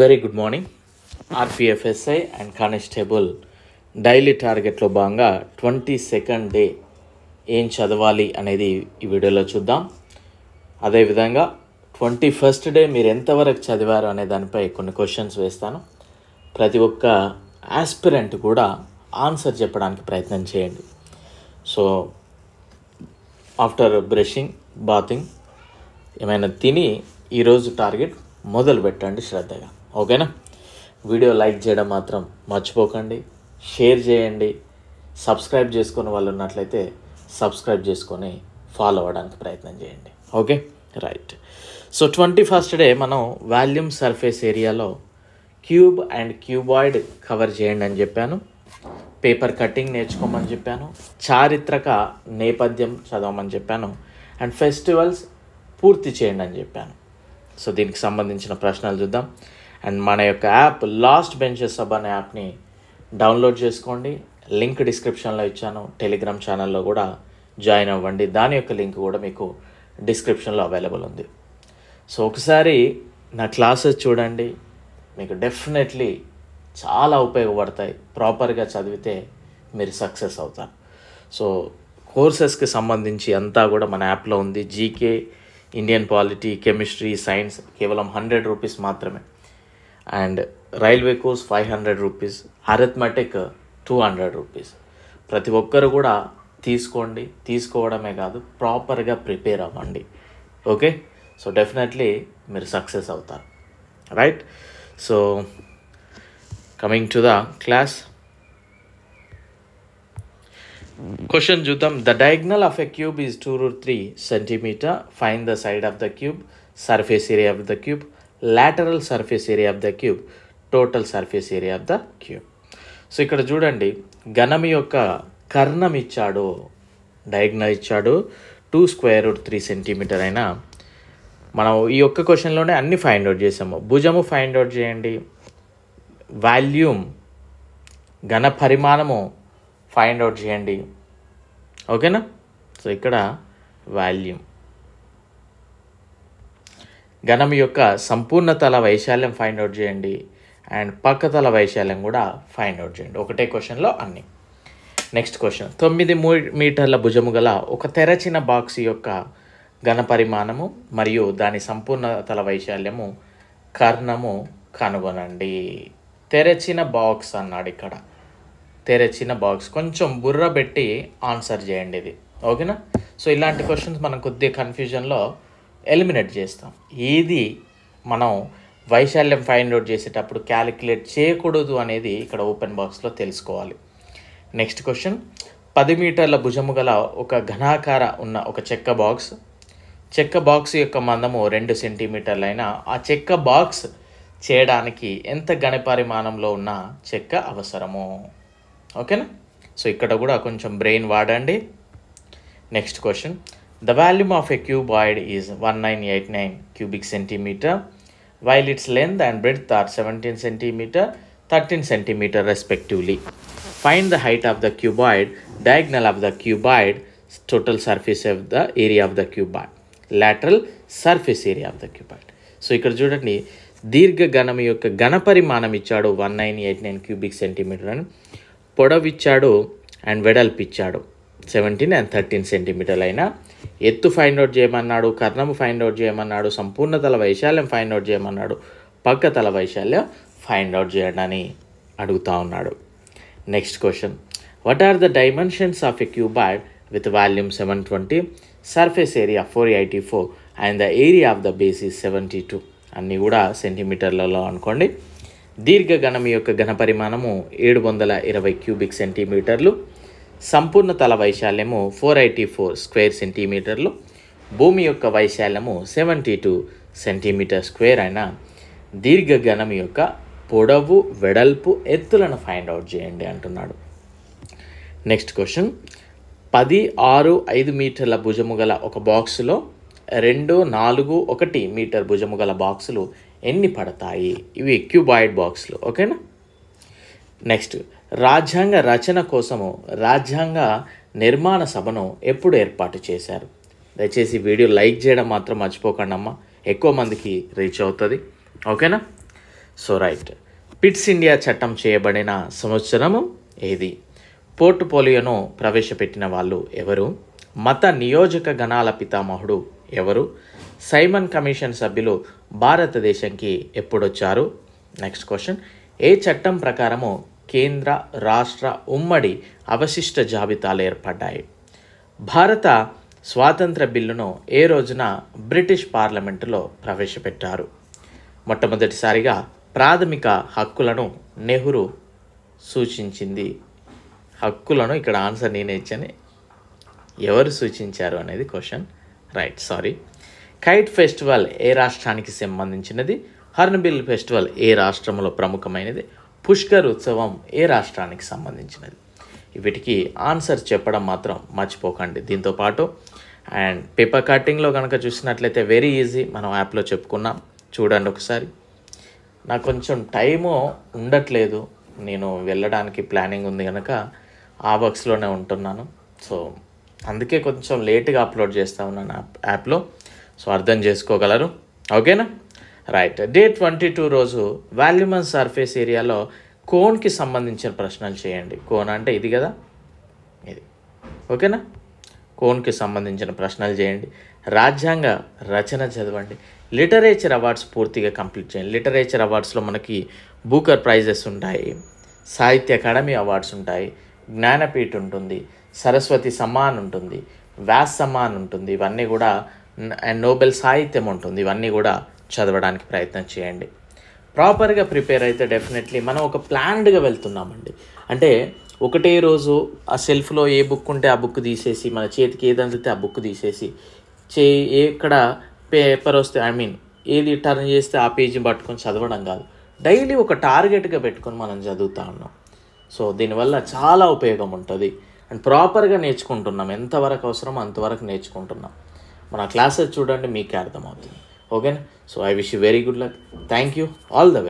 Very good morning RPF SI and constable daily టార్గెట్లో భాగంగా twenty second day ఏం చదవాలి అనేది ఈ వీడియోలో చూద్దాం అదేవిధంగా ట్వంటీ ఫస్ట్ డే మీరు ఎంతవరకు చదివారు అనే దానిపై కొన్ని క్వశ్చన్స్ వేస్తాను ప్రతి ఒక్క ఆస్పిరెంట్ కూడా ఆన్సర్ చెప్పడానికి ప్రయత్నం చేయండి సో ఆఫ్టర్ బ్రషింగ్ బాతింగ్ ఏమైనా తిని ఈరోజు టార్గెట్ మొదలు పెట్టండి శ్రద్ధగా ఓకేనా వీడియో లైక్ చేయడం మాత్రం మర్చిపోకండి షేర్ చేయండి సబ్స్క్రైబ్ చేసుకుని వాళ్ళు ఉన్నట్లయితే సబ్స్క్రైబ్ చేసుకొని ఫాలో అవ్వడానికి ప్రయత్నం చేయండి okay right so twenty first day మనం వాల్యూమ్ సర్ఫేస్ ఏరియాలో క్యూబ్ అండ్ క్యూబాయిడ్ కవర్ చేయండి అని చెప్పాను పేపర్ కటింగ్ నేర్చుకోమని చెప్పాను చారిత్రక నేపథ్యం చదవమని చెప్పాను అండ్ ఫెస్టివల్స్ పూర్తి చేయండి అని చెప్పాను సో దీనికి సంబంధించిన ప్రశ్నలు చూద్దాం అండ్ మన యొక్క యాప్ లాస్ట్ బెంచెస్ సబ్ అనే యాప్ని డౌన్లోడ్ చేసుకోండి లింక్ డిస్క్రిప్షన్లో ఇచ్చాను టెలిగ్రామ్ ఛానల్లో కూడా జాయిన్ అవ్వండి దాని యొక్క లింక్ కూడా మీకు డిస్క్రిప్షన్లో అవైలబుల్ ఉంది సో ఒకసారి నా క్లాసెస్ చూడండి మీకు డెఫినెట్లీ చాలా ఉపయోగపడతాయి ప్రాపర్గా చదివితే మీరు సక్సెస్ అవుతారు సో కోర్సెస్కి సంబంధించి అంతా కూడా మన యాప్లో ఉంది GK Indian polity chemistry science కేవలం హండ్రెడ్ రూపీస్ మాత్రమే and railway course five hundred rupees arithmetic two hundred rupees ప్రతి ఒక్కరు కూడా తీసుకోండి తీసుకోవడమే కాదు ప్రాపర్గా ప్రిపేర్ అవ్వండి ఓకే సో డెఫినెట్లీ మీరు సక్సెస్ అవుతారు right so coming to the class question చూద్దాం the diagonal of a cube is two root three centimeter fine the side of the cube surface area of the cube lateral surface area of the cube total surface area of the cube so ఇక్కడ చూడండి ఘనం యొక్క కర్ణం ఇచ్చాడు diagonal ఇచ్చాడు two square root three centimeter అయినా మనం ఈ ఒక్క క్వశ్చన్లోనే అన్ని ఫైండ్ అవుట్ చేసాము భుజము ఫైండ్ అవుట్ చేయండి వాల్యూమ్ ఘన పరిమాణము ఫైండ్ అవుట్ చేయండి ఓకేనా సో ఇక్కడ వాల్యూమ్ గణం యొక్క సంపూర్ణ తల వైశాల్యం ఫైండ్ అవుట్ చేయండి అండ్ పక్క తల వైశాల్యం కూడా ఫైండ్ అవుట్ చేయండి ఒకటే క్వశ్చన్లో అన్ని నెక్స్ట్ క్వశ్చన్ తొమ్మిది మీటర్ల భుజము గల ఒక తెరచిన బాక్స్ యొక్క ఘన పరిమాణము మరియు దాని సంపూర్ణ తల వైశాల్యము కర్ణము కనుగొనండి తెరచిన బాక్స్ అన్నాడు ఇక్కడ తెరచిన బాక్స్ కొంచెం బుర్ర పెట్టి ఆన్సర్ చేయండి ఇది ఓకేనా సో ఇలాంటి క్వశ్చన్స్ మనం కొద్దిగా కన్ఫ్యూజన్లో ఎలిమినేట్ చేస్తాం ఏది మనం వైశాల్యం ఫైండ్ అవుట్ చేసేటప్పుడు క్యాలిక్యులేట్ చేయకూడదు అనేది ఇక్కడ ఓపెన్ బాక్స్లో తెలుసుకోవాలి నెక్స్ట్ క్వశ్చన్ పది మీటర్ల భుజము గల ఒక ఘనాకార ఉన్న ఒక చెక్క బాక్స్ చెక్క బాక్స్ యొక్క మందము రెండు సెంటీమీటర్లైన ఆ చెక్క బాక్స్ చేయడానికి ఎంత ఘన పరిమాణంలో ఉన్న చెక్క అవసరము ఓకేనా సో ఇక్కడ కూడా కొంచెం బ్రెయిన్ వాడండి next question The volume of a cuboid is 1989 cubic centimeter, while its length and breadth are 17 centimeter, 13 centimeter respectively. Find the height of the cuboid, diagonal of the cuboid, total surface of the area of the cuboid, lateral surface area of the cuboid. So, ఇక్కడ చూడండి దీర్ఘ ఘనం యొక్క ఘన పరిమాణం ఇచ్చాడు one nine cubic centimeter and centimeter అని పొడవు ఇచ్చాడు అండ్ వెడల్పు ఇచ్చాడు సెవెంటీన్ అండ్ థర్టీన్ సెంటీమీటర్లు ఎత్తు ఫైండ్ అవుట్ చేయమన్నాడు కర్ణము ఫైండ్ అవుట్ చేయమన్నాడు సంపూర్ణ తల వైశాల్యం ఫైండ్ అవుట్ చేయమన్నాడు పక్క తల వైశాల్యం ఫైండ్ అవుట్ చేయండి అని అడుగుతూ ఉన్నాడు next question what are the dimensions of a cuboid with volume seven twenty surface area four eighty four and the area of the basis seventy two అన్నీ కూడా సెంటీమీటర్లలో అనుకోండి ఘనం యొక్క ఘన పరిమాణము ఏడు వందల ఇరవై క్యూబిక్ సెంటీమీటర్లు సంపూర్ణ తల వైశాల్యము ఫోర్ ఎయిటీ ఫోర్ స్క్వేర్ సెంటీమీటర్లు భూమి యొక్క వైశాల్యము సెవెంటీ టూ సెంటీమీటర్ స్క్వేర్ అయిన దీర్ఘగణం యొక్క పొడవు వెడల్పు ఎత్తులను ఫైండ్ అవుట్ చేయండి అంటున్నాడు నెక్స్ట్ క్వశ్చన్ పది ఆరు ఐదు మీటర్ల భుజము గల ఒక బాక్సులో రెండు నాలుగు ఒకటి మీటర్ భుజము గల బాక్సులు ఎన్ని పడతాయి ఇవి క్యూబాయిడ్ బాక్సులు ఓకేనా నెక్స్ట్ రాజ్యాంగ రచన కోసము రాజ్యాంగ నిర్మాణ సభను ఎప్పుడు ఏర్పాటు చేశారు దయచేసి వీడియో లైక్ చేయడం మాత్రం మర్చిపోకండి అమ్మ ఎక్కువ మందికి రీచ్ అవుతుంది ఓకేనా సో రైట్ పిట్స్ ఇండియా చట్టం చేయబడిన సంవత్సరము ఏది పోర్ట్ఫోలియోను ప్రవేశపెట్టిన వాళ్ళు ఎవరు మత నియోజక గణాల పితామహుడు ఎవరు సైమన్ కమిషన్ సభ్యులు భారతదేశంకి ఎప్పుడొచ్చారు నెక్స్ట్ క్వశ్చన్ ఏ చట్టం ప్రకారము కేంద్ర రాష్ట్ర ఉమ్మడి అవశిష్ట జాబితాలు ఏర్పడ్డాయి భారత స్వాతంత్ర బిల్లును ఏ రోజున బ్రిటిష్ పార్లమెంటులో ప్రవేశపెట్టారు మొట్టమొదటిసారిగా ప్రాథమిక హక్కులను నెహ్రూ సూచించింది హక్కులను ఇక్కడ ఆన్సర్ నేనే ఇచ్చాను ఎవరు సూచించారు అనేది question right sorry kite festival ఏ రాష్ట్రానికి సంబంధించినది హర్న్బిల్ ఫెస్టివల్ ఏ రాష్ట్రంలో ప్రముఖమైనది పుష్కర్ ఉత్సవం ఏ రాష్ట్రానికి సంబంధించినది వీటికి ఆన్సర్ చెప్పడం మాత్రం మర్చిపోకండి దీంతోపాటు అండ్ పేపర్ కటింగ్లో కనుక చూసినట్లయితే వెరీ ఈజీ మనం యాప్లో చెప్పుకున్నాం చూడండి ఒకసారి నాకు కొంచెం టైము ఉండట్లేదు నేను వెళ్ళడానికి ప్లానింగ్ ఉంది కనుక ఆ వర్క్స్లోనే ఉంటున్నాను సో అందుకే కొంచెం లేట్గా అప్లోడ్ చేస్తా ఉన్నాను యాప్లో సో అర్థం చేసుకోగలరు ఓకేనా రైట్ డే ట్వంటీ టూ రోజు వాల్యూమన్ సర్ఫేస్ ఏరియాలో కోన్కి సంబంధించిన ప్రశ్నలు చేయండి కోన్ అంటే ఇది కదా ఇది ఓకేనా కోన్కి సంబంధించిన ప్రశ్నలు చేయండి రాజ్యాంగ రచన చదవండి లిటరేచర్ అవార్డ్స్ పూర్తిగా కంప్లీట్ చేయండి లిటరేచర్ అవార్డ్స్లో మనకి బూకర్ ప్రైజెస్ ఉంటాయి సాహిత్య అకాడమీ అవార్డ్స్ ఉంటాయి జ్ఞానపీఠ్ ఉంటుంది సరస్వతి సమ్మాన్ ఉంటుంది వ్యాస్ సమ్మాన్ ఉంటుంది ఇవన్నీ కూడా నోబెల్ సాహిత్యం ఉంటుంది ఇవన్నీ కూడా చదవడానికి ప్రయత్నం చేయండి ప్రాపర్గా ప్రిపేర్ అయితే డెఫినెట్లీ మనం ఒక ప్లాన్డ్గా వెళ్తున్నామండి అంటే ఒకటే రోజు ఆ సెల్ఫ్లో ఏ బుక్ ఉంటే ఆ బుక్ తీసేసి మన చేతికి ఏది అందితే ఆ బుక్ తీసేసి చే ఎక్కడ పేపర్ వస్తే ఐ మీన్ ఏది టర్న్ చేస్తే ఆ పేజీ పట్టుకొని చదవడం కాదు డైలీ ఒక టార్గెట్గా పెట్టుకొని మనం చదువుతా ఉన్నాం సో దీనివల్ల చాలా ఉపయోగం ఉంటుంది అండ్ ప్రాపర్గా నేర్చుకుంటున్నాం ఎంతవరకు అవసరమో అంతవరకు నేర్చుకుంటున్నాం మన క్లాసెస్ చూడండి మీకే అర్థమవుతుంది okay so i wish you very good luck thank you all the best